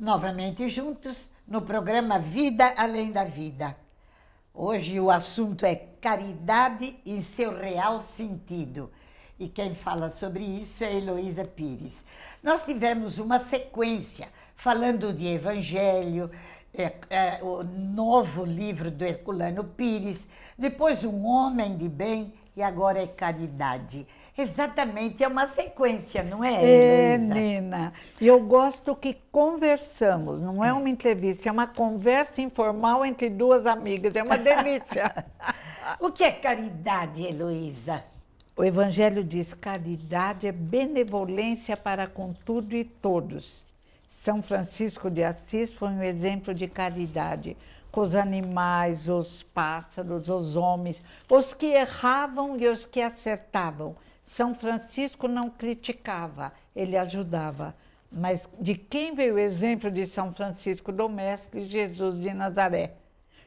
novamente juntos no programa Vida Além da Vida. Hoje o assunto é caridade em seu real sentido. E quem fala sobre isso é Heloísa Pires. Nós tivemos uma sequência falando de Evangelho, é, é, o novo livro do Herculano Pires, depois Um Homem de Bem, e agora é caridade. Exatamente, é uma sequência, não é? É, Nina. E eu gosto que conversamos, não é uma entrevista, é uma conversa informal entre duas amigas, é uma delícia. o que é caridade, Heloísa? O Evangelho diz: caridade é benevolência para com tudo e todos. São Francisco de Assis foi um exemplo de caridade com os animais, os pássaros, os homens, os que erravam e os que acertavam. São Francisco não criticava, ele ajudava. Mas de quem veio o exemplo de São Francisco do Mestre Jesus de Nazaré,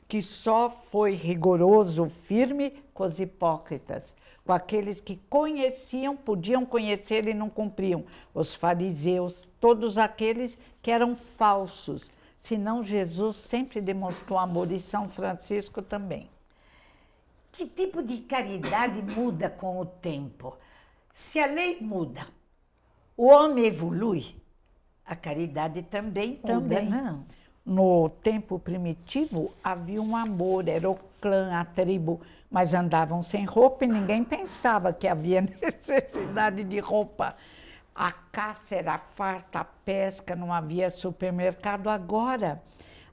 que só foi rigoroso, firme com os hipócritas, com aqueles que conheciam, podiam conhecer e não cumpriam, os fariseus, todos aqueles que eram falsos senão Jesus sempre demonstrou amor e São Francisco também. Que tipo de caridade muda com o tempo? Se a lei muda, o homem evolui, a caridade também, também. não? No tempo primitivo havia um amor, era o clã, a tribo, mas andavam sem roupa e ninguém pensava que havia necessidade de roupa. A caça era farta, a pesca, não havia supermercado. Agora,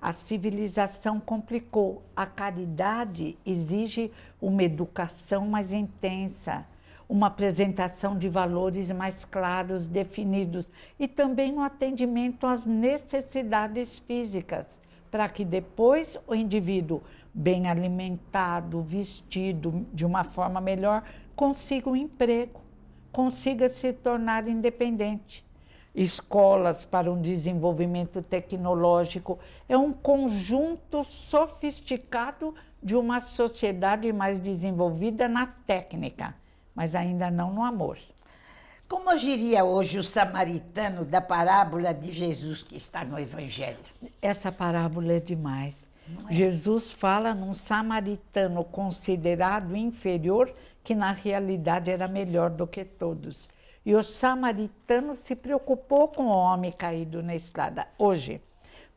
a civilização complicou. A caridade exige uma educação mais intensa, uma apresentação de valores mais claros, definidos e também um atendimento às necessidades físicas, para que depois o indivíduo, bem alimentado, vestido de uma forma melhor, consiga um emprego consiga se tornar independente. Escolas para um desenvolvimento tecnológico é um conjunto sofisticado de uma sociedade mais desenvolvida na técnica, mas ainda não no amor. Como agiria hoje o samaritano da parábola de Jesus que está no Evangelho? Essa parábola é demais. É? Jesus fala num samaritano considerado inferior que na realidade era melhor do que todos. E o samaritano se preocupou com o homem caído na estrada. Hoje,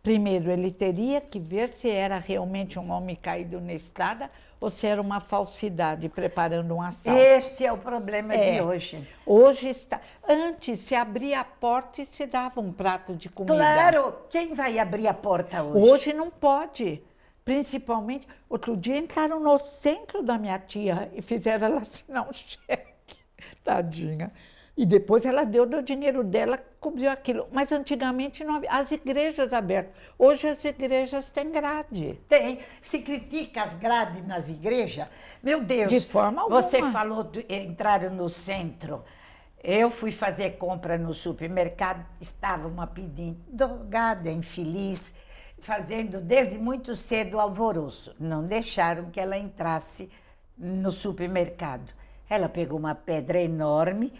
primeiro, ele teria que ver se era realmente um homem caído na estrada ou se era uma falsidade preparando um assalto. Esse é o problema é. de hoje. Hoje está. Antes se abria a porta e se dava um prato de comida. Claro, quem vai abrir a porta hoje? Hoje não pode. Principalmente, outro dia entraram no centro da minha tia e fizeram ela assinar um cheque, tadinha. E depois ela deu o dinheiro dela, cobriu aquilo. Mas antigamente não havia. As igrejas abertas. Hoje as igrejas têm grade. Tem. Se critica as grades nas igrejas, meu Deus. De forma alguma. Você falou, de entraram no centro. Eu fui fazer compra no supermercado, estava uma pedindo drogada, infeliz fazendo desde muito cedo alvoroço. Não deixaram que ela entrasse no supermercado. Ela pegou uma pedra enorme,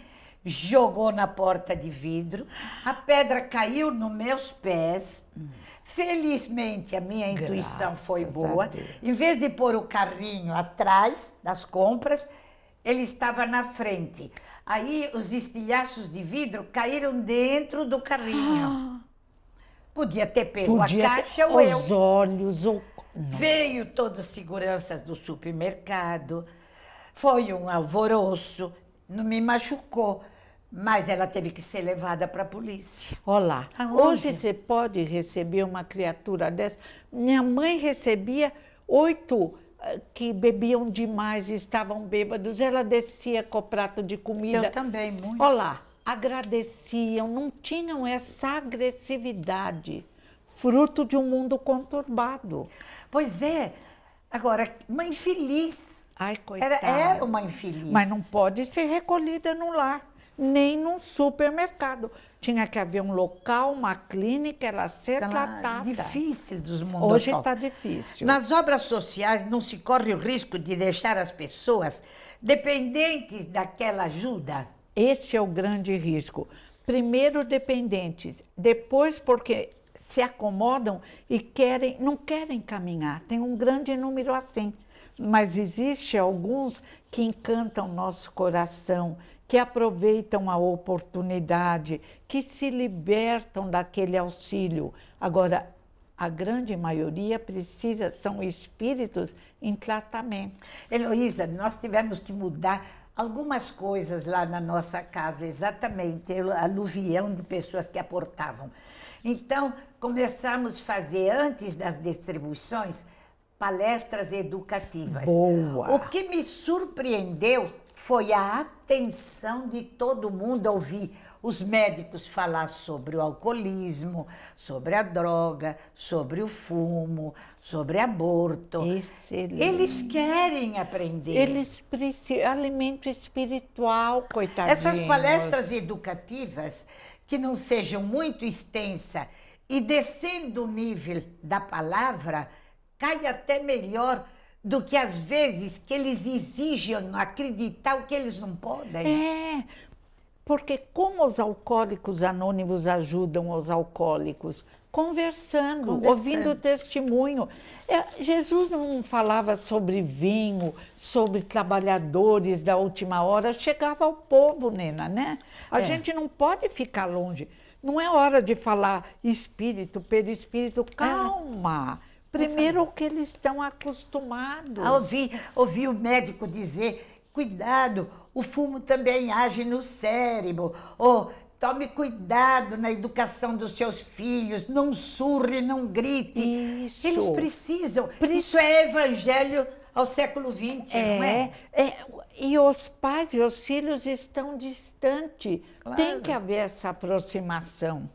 jogou na porta de vidro, a pedra caiu nos meus pés. Felizmente, a minha Graças intuição foi boa. Em vez de pôr o carrinho atrás das compras, ele estava na frente. Aí os estilhaços de vidro caíram dentro do carrinho. Ah. Podia ter pego Podia a caixa ter... ou eu. Os olhos, ou... Veio todos os seguranças do supermercado, foi um alvoroço, não me machucou, mas ela teve que ser levada para a polícia. Olá, hoje você pode receber uma criatura dessa? Minha mãe recebia oito eh, que bebiam demais, estavam bêbados, ela descia com o prato de comida. Eu também, muito. Olá, agradeciam, não tinham essa agressividade, fruto de um mundo conturbado. Pois é. Agora, uma infeliz. Ai, é coitada. Era, era uma infeliz. Mas não pode ser recolhida no lar, nem num supermercado. Tinha que haver um local, uma clínica, ela ser tá tratada. Difícil dos mundos. Hoje está difícil. Nas obras sociais não se corre o risco de deixar as pessoas dependentes daquela ajuda? Esse é o grande risco. Primeiro dependentes, depois porque se acomodam e querem, não querem caminhar. Tem um grande número assim. Mas existe alguns que encantam nosso coração, que aproveitam a oportunidade, que se libertam daquele auxílio. Agora, a grande maioria precisa, são espíritos em tratamento. Heloísa, nós tivemos que mudar Algumas coisas lá na nossa casa, exatamente, aluvião de pessoas que aportavam. Então, começamos a fazer, antes das distribuições, palestras educativas. Boa. O que me surpreendeu foi a atenção de todo mundo ouvir os médicos falar sobre o alcoolismo, sobre a droga, sobre o fumo, sobre aborto. Excelente. Eles querem aprender. Eles precisam alimento espiritual, coitadinhos. Essas palestras educativas que não sejam muito extensa e descendo o nível da palavra, cai até melhor do que às vezes que eles exigem acreditar o que eles não podem. É, porque como os alcoólicos anônimos ajudam os alcoólicos? Conversando, Conversando. ouvindo testemunho. É, Jesus não falava sobre vinho, sobre trabalhadores da última hora, chegava ao povo, Nena, né? A é. gente não pode ficar longe. Não é hora de falar espírito, perispírito, é. calma. Primeiro o que eles estão acostumados. A ouvir, ouvir o médico dizer Cuidado, o fumo também age no cérebro. Ou tome cuidado na educação dos seus filhos, não surre, não grite. Isso. Eles precisam. Isso é evangelho ao século XX, é, não é? é? E os pais e os filhos estão distantes. Claro. Tem que haver essa aproximação.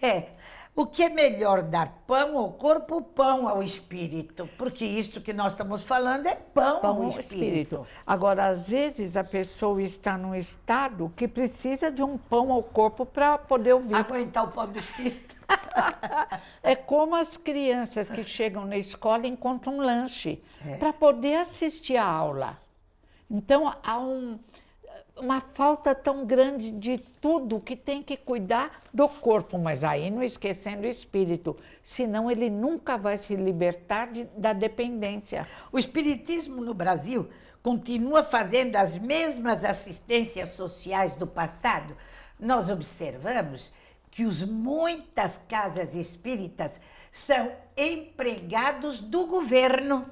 É. O que é melhor dar pão ao corpo, pão ao espírito? Porque isso que nós estamos falando é pão, pão ao espírito. espírito. Agora, às vezes a pessoa está num estado que precisa de um pão ao corpo para poder ouvir. Aguentar o pão do espírito. é como as crianças que chegam na escola e encontram um lanche é. para poder assistir a aula. Então, há um uma falta tão grande de tudo que tem que cuidar do corpo, mas aí não esquecendo o espírito, senão ele nunca vai se libertar de, da dependência. O espiritismo no Brasil continua fazendo as mesmas assistências sociais do passado. Nós observamos que os muitas casas espíritas são empregados do governo.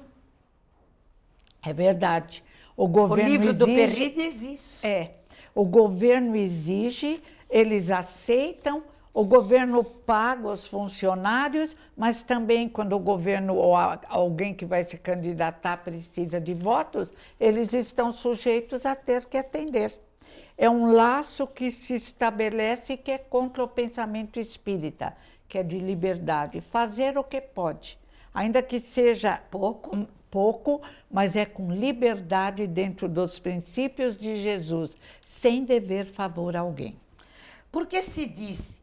É verdade. O governo o livro exige, do Perry diz isso. É. O governo exige, eles aceitam, o governo paga os funcionários, mas também quando o governo ou alguém que vai se candidatar precisa de votos, eles estão sujeitos a ter que atender. É um laço que se estabelece que é contra o pensamento espírita, que é de liberdade, fazer o que pode, ainda que seja pouco, pouco, mas é com liberdade dentro dos princípios de Jesus, sem dever favor a alguém. Porque se diz,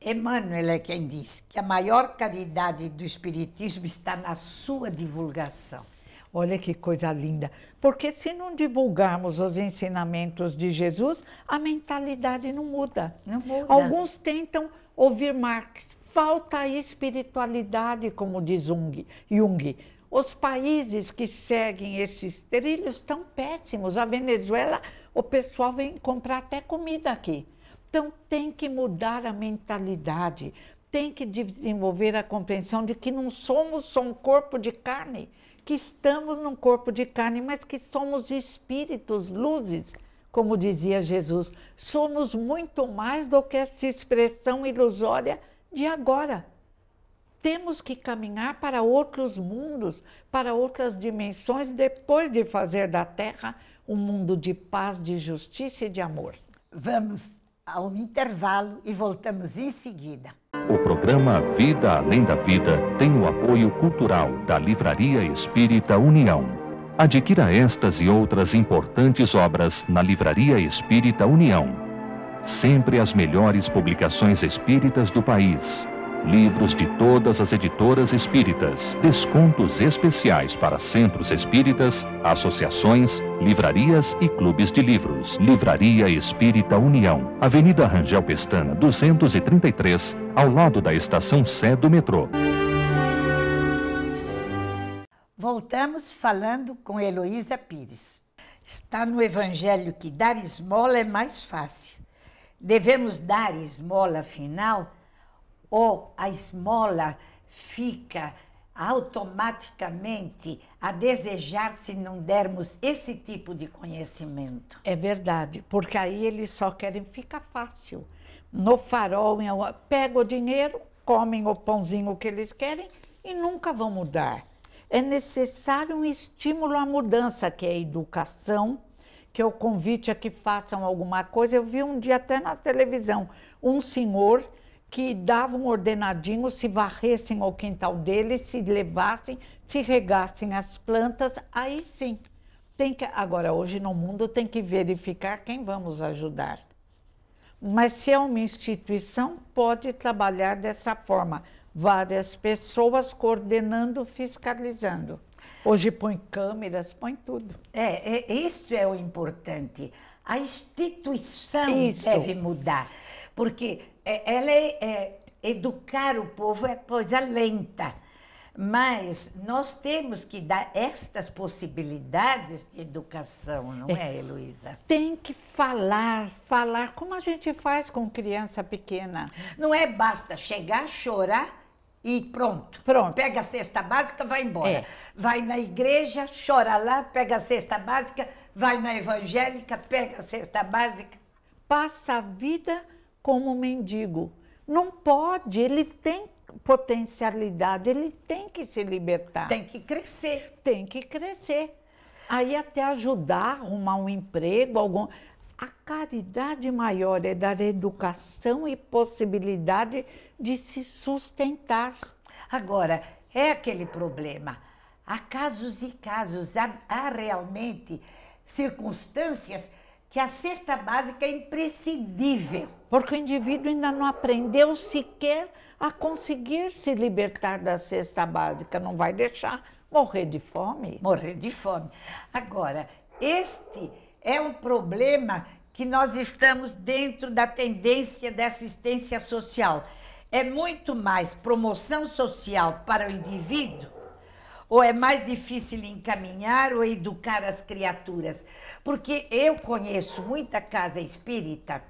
Emmanuel é quem diz, que a maior caridade do Espiritismo está na sua divulgação. Olha que coisa linda. Porque se não divulgarmos os ensinamentos de Jesus, a mentalidade não muda. Não muda. Alguns tentam ouvir Marx. Falta espiritualidade, como diz Jung. Os países que seguem esses trilhos estão péssimos. A Venezuela, o pessoal vem comprar até comida aqui. Então tem que mudar a mentalidade, tem que desenvolver a compreensão de que não somos só um corpo de carne, que estamos num corpo de carne, mas que somos espíritos, luzes, como dizia Jesus. Somos muito mais do que essa expressão ilusória de agora. Temos que caminhar para outros mundos, para outras dimensões, depois de fazer da Terra um mundo de paz, de justiça e de amor. Vamos a um intervalo e voltamos em seguida. O programa Vida Além da Vida tem o apoio cultural da Livraria Espírita União. Adquira estas e outras importantes obras na Livraria Espírita União. Sempre as melhores publicações espíritas do país livros de todas as editoras espíritas, descontos especiais para centros espíritas, associações, livrarias e clubes de livros. Livraria Espírita União, Avenida Rangel Pestana, 233, ao lado da estação Sé do metrô. Voltamos falando com Heloísa Pires. Está no Evangelho que dar esmola é mais fácil. Devemos dar esmola, afinal, ou a esmola fica automaticamente a desejar se não dermos esse tipo de conhecimento. É verdade, porque aí eles só querem ficar fácil. No farol, em... pega o dinheiro, comem o pãozinho que eles querem e nunca vão mudar. É necessário um estímulo à mudança, que é a educação, que é o convite a que façam alguma coisa. Eu vi um dia até na televisão um senhor que davam ordenadinho se varressem ao quintal deles, se levassem, se regassem as plantas, aí sim. Tem que, agora, hoje no mundo tem que verificar quem vamos ajudar. Mas se é uma instituição, pode trabalhar dessa forma. Várias pessoas coordenando, fiscalizando. Hoje põe câmeras, põe tudo. É, é isso é o importante. A instituição isso. deve mudar. Porque é, ela é, é, educar o povo é coisa lenta, mas nós temos que dar estas possibilidades de educação, não é, é Heloísa? Tem que falar, falar, como a gente faz com criança pequena. Não é basta chegar, chorar e pronto. Pronto. Pega a cesta básica, vai embora. É. Vai na igreja, chora lá, pega a cesta básica, vai na evangélica, pega a cesta básica. Passa a vida como mendigo. Não pode, ele tem potencialidade, ele tem que se libertar. Tem que crescer. Tem que crescer. Aí até ajudar, arrumar um emprego, algum. A caridade maior é dar educação e possibilidade de se sustentar. Agora, é aquele problema. Há casos e casos, há, há realmente circunstâncias que a cesta básica é imprescindível. Porque o indivíduo ainda não aprendeu sequer a conseguir se libertar da cesta básica, não vai deixar morrer de fome. Morrer de fome. Agora, este é um problema que nós estamos dentro da tendência da assistência social. É muito mais promoção social para o indivíduo ou é mais difícil encaminhar ou educar as criaturas? Porque eu conheço muita casa espírita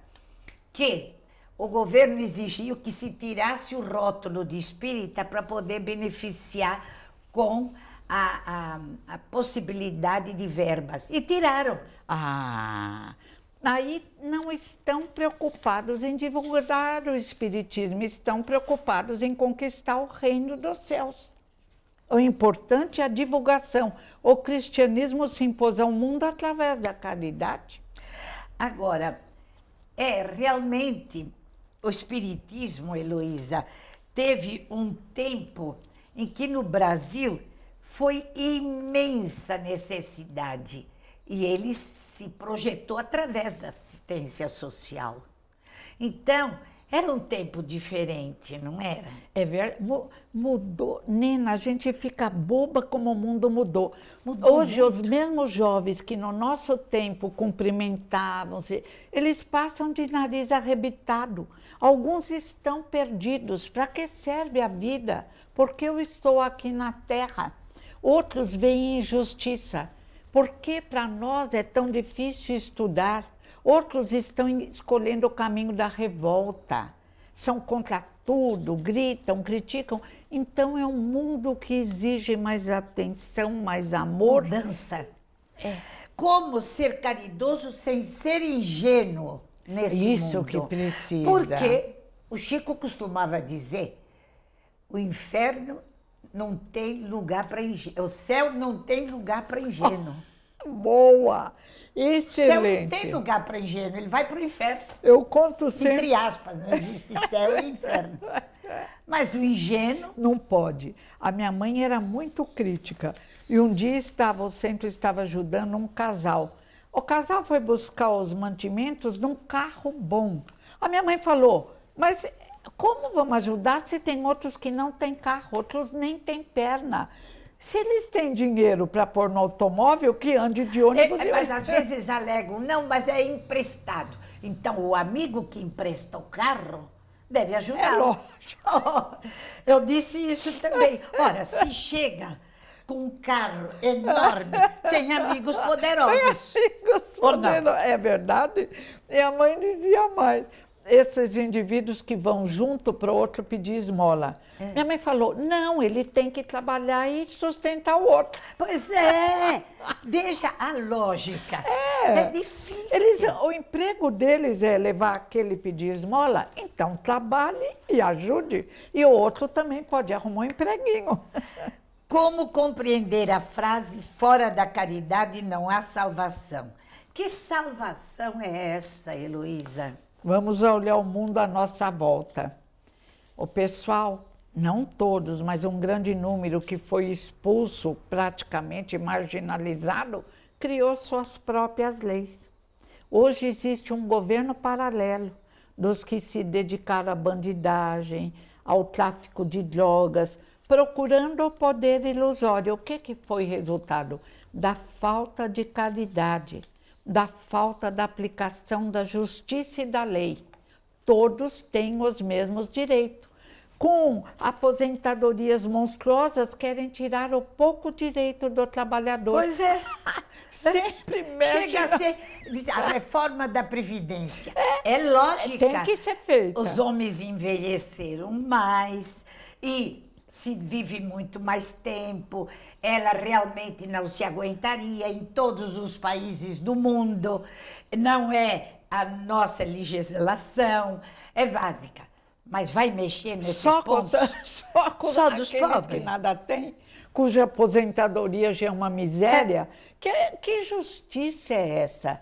que o governo exigiu que se tirasse o rótulo de espírita para poder beneficiar com a, a, a, possibilidade de verbas. E tiraram. Ah! Aí não estão preocupados em divulgar o Espiritismo, estão preocupados em conquistar o reino dos céus. O importante é a divulgação. O cristianismo se impôs ao mundo através da caridade. Agora, é realmente o espiritismo, Heloísa, teve um tempo em que no Brasil foi imensa necessidade e ele se projetou através da assistência social. Então, era um tempo diferente, não era? É verdade. Mudou. Nena, a gente fica boba como o mundo mudou. mudou Hoje, muito. os mesmos jovens que no nosso tempo cumprimentavam-se, eles passam de nariz arrebitado. Alguns estão perdidos. Para que serve a vida? Por que eu estou aqui na Terra? Outros veem injustiça. Por que para nós é tão difícil estudar? Outros estão escolhendo o caminho da revolta. São contra tudo, gritam, criticam. Então é um mundo que exige mais atenção, mais amor. Mudança. É. Como ser caridoso sem ser ingênuo nesse é Isso que precisa. Porque o Chico costumava dizer: o inferno não tem lugar para ingênuo, o céu não tem lugar para ingênuo. Oh boa. Excelente. Céu não tem lugar para engenho ele vai para o inferno. Eu conto sempre. Entre aspas, não existe céu e inferno. Mas o ingênuo. Não pode. A minha mãe era muito crítica. E um dia estava, o centro estava ajudando um casal. O casal foi buscar os mantimentos num carro bom. A minha mãe falou: Mas como vamos ajudar se tem outros que não têm carro, outros nem têm perna? Se eles têm dinheiro para pôr no automóvel, que ande de ônibus. É, e mas às vezes alegam, não, mas é emprestado. Então, o amigo que empresta o carro deve ajudar. É lógico. Eu disse isso também. Ora, se chega com um carro enorme, tem amigos poderosos. Tem amigos poderosos. É verdade. Minha mãe dizia mais esses indivíduos que vão junto para o outro pedir esmola. É. Minha mãe falou: não, ele tem que trabalhar e sustentar o outro. Pois é! Veja a lógica. É, é difícil. Eles, o emprego deles é levar aquele pedir esmola, então trabalhe e ajude. E o outro também pode arrumar um empreguinho. Como compreender a frase fora da caridade não há salvação? Que salvação é essa, Heloísa? Vamos olhar o mundo à nossa volta. O pessoal, não todos, mas um grande número que foi expulso, praticamente marginalizado, criou suas próprias leis. Hoje existe um governo paralelo dos que se dedicaram à bandidagem, ao tráfico de drogas, procurando o poder ilusório. O que, que foi resultado? Da falta de caridade da falta da aplicação da justiça e da lei. Todos têm os mesmos direitos. Com aposentadorias monstruosas, querem tirar o pouco direito do trabalhador. Pois é. Sempre mexe. Chega a ser a reforma da Previdência. É, é lógica. Tem que ser feita. Os homens envelheceram mais e se vive muito mais tempo ela realmente não se aguentaria em todos os países do mundo, não é a nossa legislação, é básica. Mas vai mexer nesses só pontos? Com, só com só dos pobres. que nada tem, cuja aposentadoria já é uma miséria. É. Que, que justiça é essa?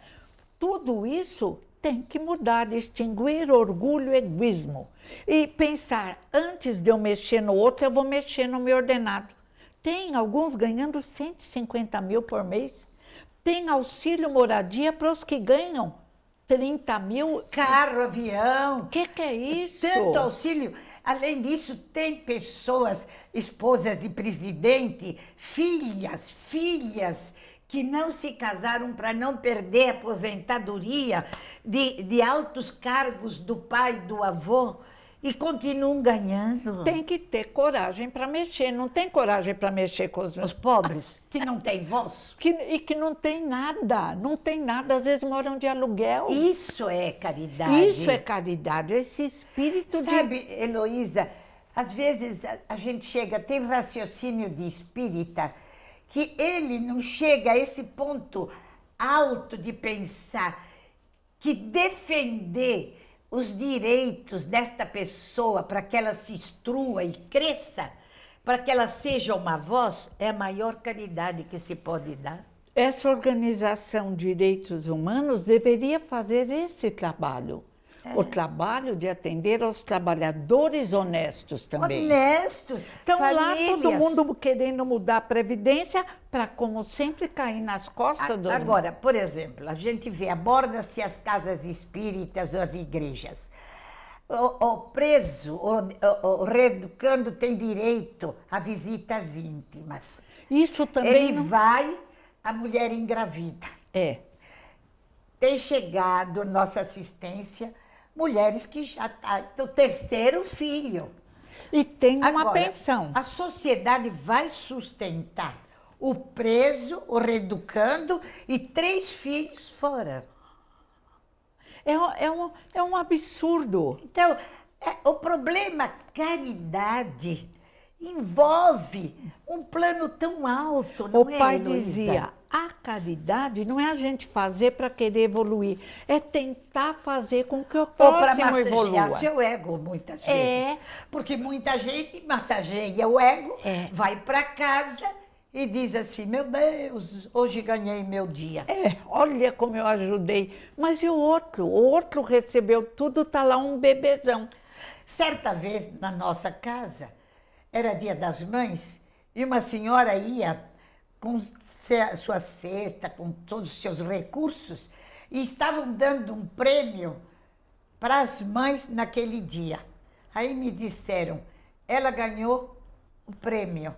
Tudo isso tem que mudar, extinguir orgulho e egoísmo. E pensar, antes de eu mexer no outro, eu vou mexer no meu ordenado. Tem alguns ganhando 150 mil por mês. Tem auxílio moradia para os que ganham 30 mil. Carro, avião. O que, que é, é isso? Tanto auxílio. Além disso, tem pessoas, esposas de presidente, filhas, filhas, que não se casaram para não perder a aposentadoria de, de altos cargos do pai, do avô. E continuam ganhando. Tem que ter coragem para mexer. Não tem coragem para mexer com os... os pobres, que não têm voz. Que, e que não tem nada. Não tem nada. Às vezes moram de aluguel. Isso é caridade. Isso é caridade. Esse espírito Sabe, de. Sabe, Heloísa, às vezes a, a gente chega, tem raciocínio de espírita, que ele não chega a esse ponto alto de pensar que defender os direitos desta pessoa para que ela se instrua e cresça, para que ela seja uma voz, é a maior caridade que se pode dar. Essa organização de direitos humanos deveria fazer esse trabalho o trabalho de atender aos trabalhadores honestos também. Honestos. Estão famílias. lá todo mundo querendo mudar a previdência para como sempre cair nas costas a, do Agora, por exemplo, a gente vê aborda-se as casas espíritas ou as igrejas. O, o preso, o, o, o reeducando tem direito a visitas íntimas. Isso também. Ele não... vai, a mulher engravida. É. Tem chegado nossa assistência mulheres que já estão tá, terceiro filho. E tem uma Agora, pensão. A sociedade vai sustentar o preso, o reeducando e três filhos fora. É, é, um, é um absurdo. Então, é, o problema é caridade envolve um plano tão alto, não o é, O pai dizia, a caridade não é a gente fazer para querer evoluir, é tentar fazer com que o próximo Ou evolua. seu ego, muitas é. vezes. É. Porque muita gente massageia o ego, é. vai para casa e diz assim, meu Deus, hoje ganhei meu dia. É, olha como eu ajudei. Mas e o outro? O outro recebeu tudo, tá lá um bebezão. Certa vez, na nossa casa, era dia das mães, e uma senhora ia com sua cesta, com todos os seus recursos, e estavam dando um prêmio para as mães naquele dia. Aí me disseram, ela ganhou o prêmio,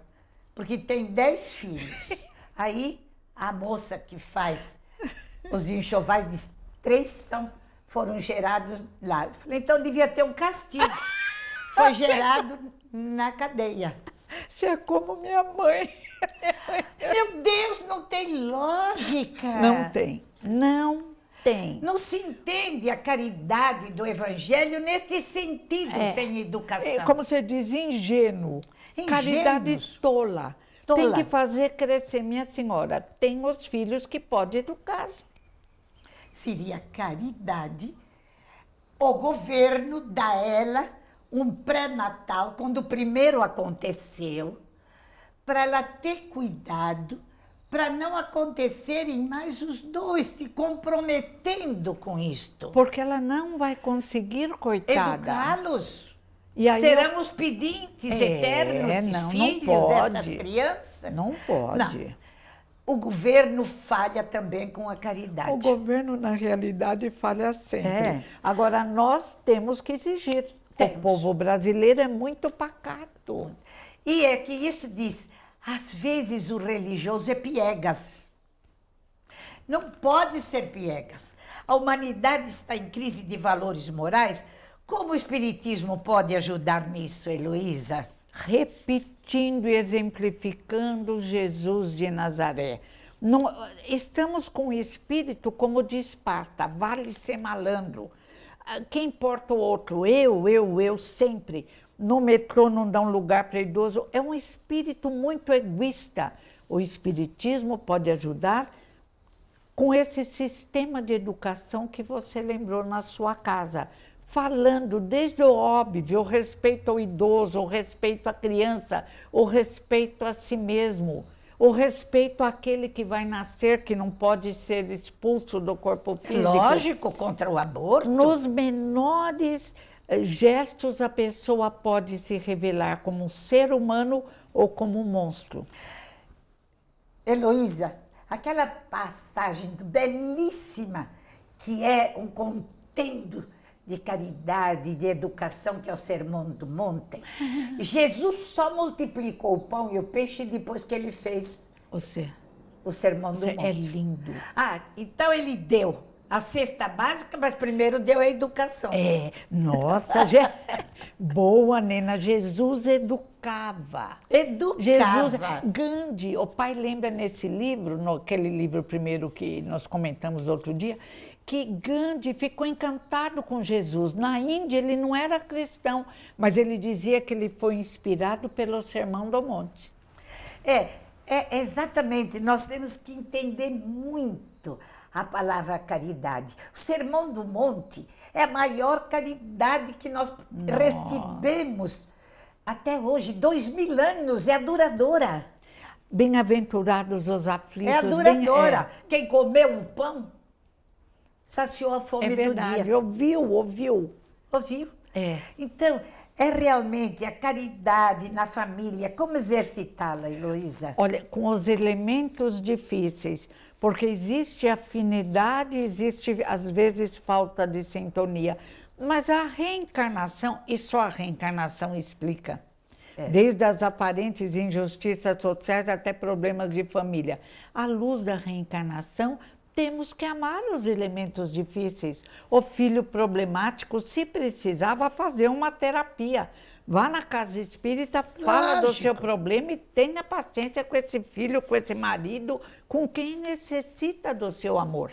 porque tem dez filhos. Aí a moça que faz os enxovais de três são, foram gerados lá. Eu falei, então devia ter um castigo foi gerado na cadeia. Você é como minha mãe. Meu Deus, não tem lógica. Não tem. Não tem. Não se entende a caridade do evangelho neste sentido, é. sem educação. É como você diz, ingênuo. Ingênuos. Caridade tola. tola. Tem que fazer crescer, minha senhora. Tem os filhos que pode educar. Seria caridade o governo dá ela um pré-natal, quando o primeiro aconteceu, para ela ter cuidado para não acontecerem mais os dois, te comprometendo com isto. Porque ela não vai conseguir, coitada. Educá-los. Serão eu... os pedintes é, eternos, esses filhos, não pode. crianças. Não pode. Não. O governo falha também com a caridade. O governo, na realidade, falha sempre. É. Agora, nós temos que exigir. Temos. O povo brasileiro é muito pacato. E é que isso diz, às vezes o religioso é piegas. Não pode ser piegas. A humanidade está em crise de valores morais. Como o Espiritismo pode ajudar nisso, Heloísa? Repetindo e exemplificando Jesus de Nazaré. Não, estamos com o espírito como de Esparta, vale ser malandro. Ah, quem importa o outro? Eu, eu, eu, sempre. No metrô não dá um lugar para idoso. É um espírito muito egoísta. O espiritismo pode ajudar com esse sistema de educação que você lembrou na sua casa falando desde o óbvio, o respeito ao idoso, o respeito à criança, o respeito a si mesmo o respeito àquele que vai nascer, que não pode ser expulso do corpo físico. Lógico, contra o aborto. Nos menores eh, gestos, a pessoa pode se revelar como um ser humano ou como um monstro. Heloísa, aquela passagem belíssima que é um contendo de caridade, de educação, que é o sermão do monte. Jesus só multiplicou o pão e o peixe depois que ele fez o, ser. o sermão do o é monte. É lindo. Ah, então ele deu a cesta básica, mas primeiro deu a educação. É, nossa, je... boa, Nena. Jesus educava. Educava. Jesus, Gandhi, o pai lembra nesse livro, aquele livro primeiro que nós comentamos outro dia, que Gandhi ficou encantado com Jesus. Na Índia ele não era cristão, mas ele dizia que ele foi inspirado pelo Sermão do Monte. É, é exatamente. Nós temos que entender muito a palavra caridade. O Sermão do Monte é a maior caridade que nós Nossa. recebemos até hoje, dois mil anos, é a duradoura. Bem-aventurados os aflitos. É a duradoura. Bem, é. Quem comeu um pão saciou a fome é verdade, do dia. Ouviu, ouviu. Ouviu. É. Então, é realmente a caridade na família. Como exercitá-la, Heloísa? Olha, com os elementos difíceis, porque existe afinidade, existe às vezes falta de sintonia. Mas a reencarnação, e só a reencarnação explica. É. Desde as aparentes injustiças sociais até problemas de família. A luz da reencarnação temos que amar os elementos difíceis. O filho problemático, se precisava, fazer uma terapia. Vá na casa espírita, fala Lógico. do seu problema e tenha paciência com esse filho, com esse marido, com quem necessita do seu amor.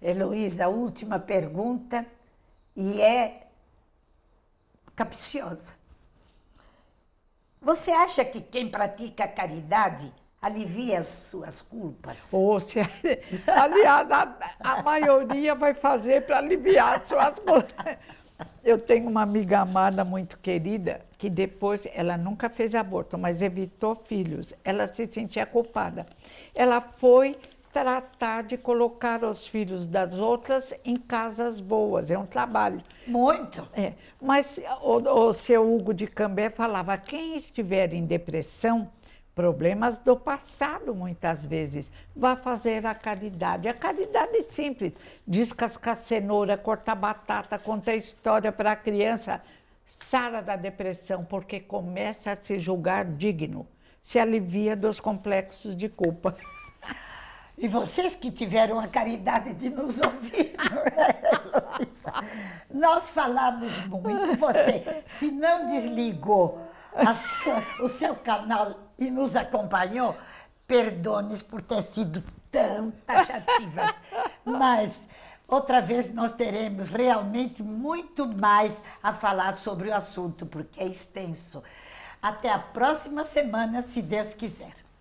Heloísa, a última pergunta, e é capciosa. Você acha que quem pratica caridade Alivia as suas culpas. Ou se, aliás, a, a maioria vai fazer para aliviar as suas culpas. Eu tenho uma amiga amada muito querida que depois ela nunca fez aborto, mas evitou filhos. Ela se sentia culpada. Ela foi tratar de colocar os filhos das outras em casas boas. É um trabalho. Muito. É. Mas o, o seu Hugo de Cambé falava: quem estiver em depressão problemas do passado, muitas vezes. Vá fazer a caridade. A caridade é simples: descascar cenoura, cortar batata, contar história para a criança. Sara da depressão, porque começa a se julgar digno, se alivia dos complexos de culpa. E vocês que tiveram a caridade de nos ouvir, nós falamos muito. Você, se não desligou sua, o seu canal e nos acompanhou. Perdones por ter sido tão taxativas, mas outra vez nós teremos realmente muito mais a falar sobre o assunto, porque é extenso. Até a próxima semana, se Deus quiser.